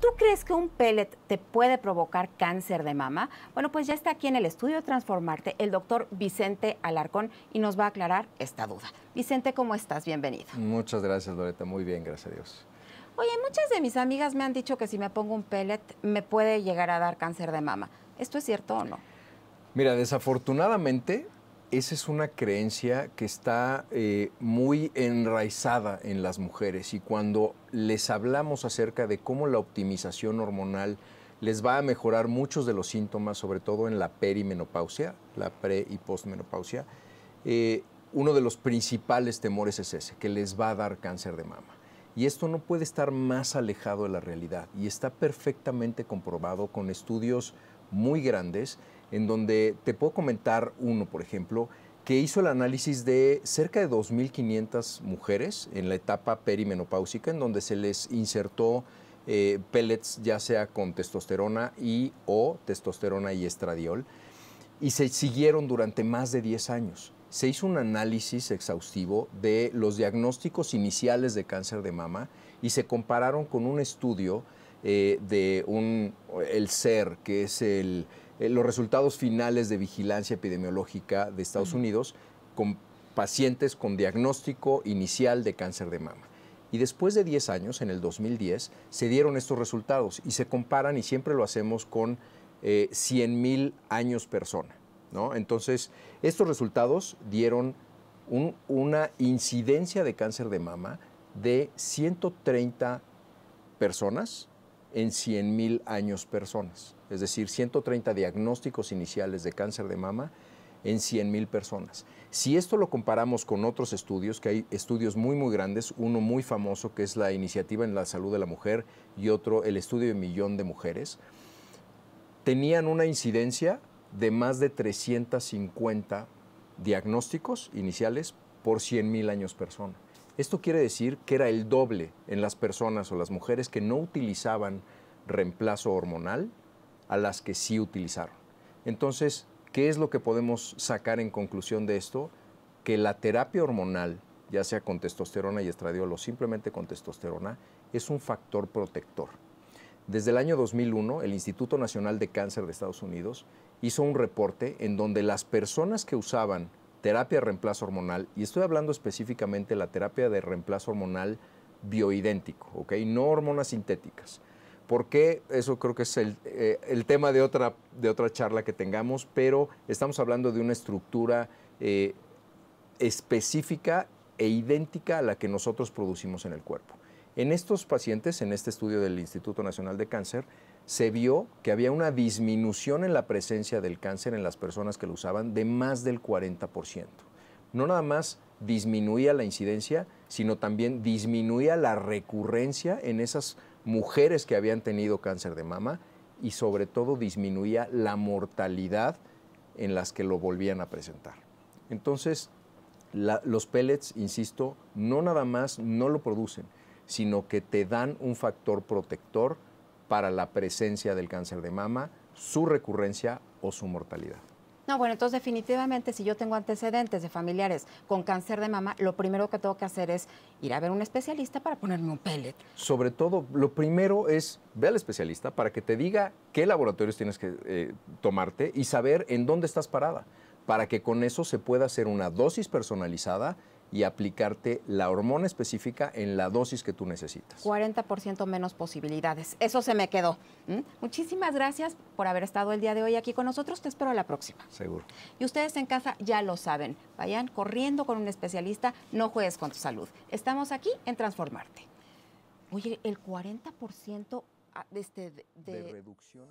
¿Tú crees que un pellet te puede provocar cáncer de mama? Bueno, pues ya está aquí en el estudio Transformarte el doctor Vicente Alarcón y nos va a aclarar esta duda. Vicente, ¿cómo estás? Bienvenido. Muchas gracias, Loreta. Muy bien, gracias a Dios. Oye, muchas de mis amigas me han dicho que si me pongo un pellet me puede llegar a dar cáncer de mama. ¿Esto es cierto o no? Mira, desafortunadamente esa es una creencia que está eh, muy enraizada en las mujeres y cuando les hablamos acerca de cómo la optimización hormonal les va a mejorar muchos de los síntomas, sobre todo en la perimenopausia, la pre y postmenopausia, eh, uno de los principales temores es ese, que les va a dar cáncer de mama. Y esto no puede estar más alejado de la realidad y está perfectamente comprobado con estudios muy grandes en donde te puedo comentar uno, por ejemplo, que hizo el análisis de cerca de 2.500 mujeres en la etapa perimenopáusica, en donde se les insertó eh, pellets ya sea con testosterona y o testosterona y estradiol, y se siguieron durante más de 10 años. Se hizo un análisis exhaustivo de los diagnósticos iniciales de cáncer de mama y se compararon con un estudio eh, de un, el SER, que es el eh, los resultados finales de vigilancia epidemiológica de Estados Unidos con pacientes con diagnóstico inicial de cáncer de mama. Y después de 10 años, en el 2010, se dieron estos resultados y se comparan, y siempre lo hacemos con eh, 100.000 años persona. Entonces, estos resultados dieron una incidencia de cáncer de mama de 130 personas en 100.000 años personas, es decir, 130 diagnósticos iniciales de cáncer de mama en 100.000 personas. Si esto lo comparamos con otros estudios, que hay estudios muy, muy grandes, uno muy famoso que es la Iniciativa en la Salud de la Mujer y otro, el Estudio de Millón de Mujeres, tenían una incidencia de más de 350 diagnósticos iniciales por 100.000 años personas. Esto quiere decir que era el doble en las personas o las mujeres que no utilizaban reemplazo hormonal a las que sí utilizaron. Entonces, ¿qué es lo que podemos sacar en conclusión de esto? Que la terapia hormonal, ya sea con testosterona y estradiol o simplemente con testosterona, es un factor protector. Desde el año 2001, el Instituto Nacional de Cáncer de Estados Unidos hizo un reporte en donde las personas que usaban terapia de reemplazo hormonal, y estoy hablando específicamente de la terapia de reemplazo hormonal bioidéntico, No hormonas sintéticas. porque qué? Eso creo que es el, eh, tema de otra, charla que tengamos, pero estamos hablando de una estructura eh, específica e idéntica a la que nosotros producimos en el cuerpo. En estos pacientes, en este estudio del Instituto Nacional de Cáncer, se vio que había una disminución en la presencia del cáncer en las personas que lo usaban de más del 40%. No nada más disminuía la incidencia, sino también disminuía la recurrencia en esas mujeres que habían tenido cáncer de mama y sobre todo disminuía la mortalidad en las que lo volvían a presentar. Entonces, los pellets, insisto, no nada más no lo producen, sino que te dan un factor protector para la presencia del cáncer de mama, su recurrencia o su mortalidad. No, bueno, entonces definitivamente si yo tengo antecedentes de familiares con cáncer de mama, lo primero que tengo que hacer es ir a ver un especialista para ponerme un pellet. Sobre todo, lo primero es ver al especialista para que te diga qué laboratorios tienes que eh, tomarte y saber en dónde estás parada, para que con eso se pueda hacer una dosis personalizada y aplicarte la hormona específica en la dosis que tú necesitas. 40% menos posibilidades. Eso se me quedó. ¿Mm? Muchísimas gracias por haber estado el día de hoy aquí con nosotros. Te espero a la próxima. Seguro. Y ustedes en casa ya lo saben. Vayan corriendo con un especialista. No juegues con tu salud. Estamos aquí en Transformarte. Oye, el 40% ah, de, este, de, reducción